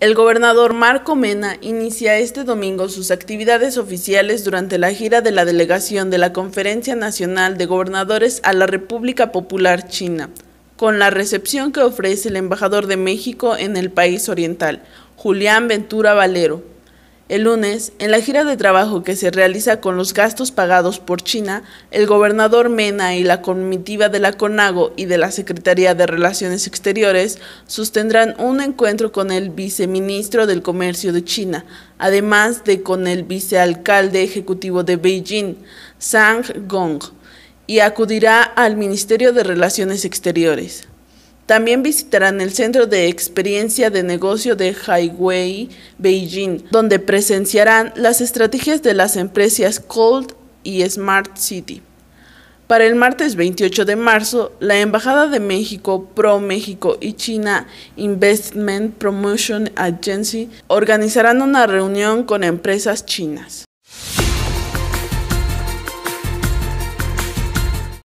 El gobernador Marco Mena inicia este domingo sus actividades oficiales durante la gira de la delegación de la Conferencia Nacional de Gobernadores a la República Popular China, con la recepción que ofrece el embajador de México en el país oriental, Julián Ventura Valero. El lunes, en la gira de trabajo que se realiza con los gastos pagados por China, el gobernador Mena y la comitiva de la CONAGO y de la Secretaría de Relaciones Exteriores sostendrán un encuentro con el viceministro del Comercio de China, además de con el vicealcalde ejecutivo de Beijing, Zhang Gong, y acudirá al Ministerio de Relaciones Exteriores. También visitarán el Centro de Experiencia de Negocio de Highway Beijing, donde presenciarán las estrategias de las empresas Cold y Smart City. Para el martes 28 de marzo, la Embajada de México, Pro México y China Investment Promotion Agency organizarán una reunión con empresas chinas.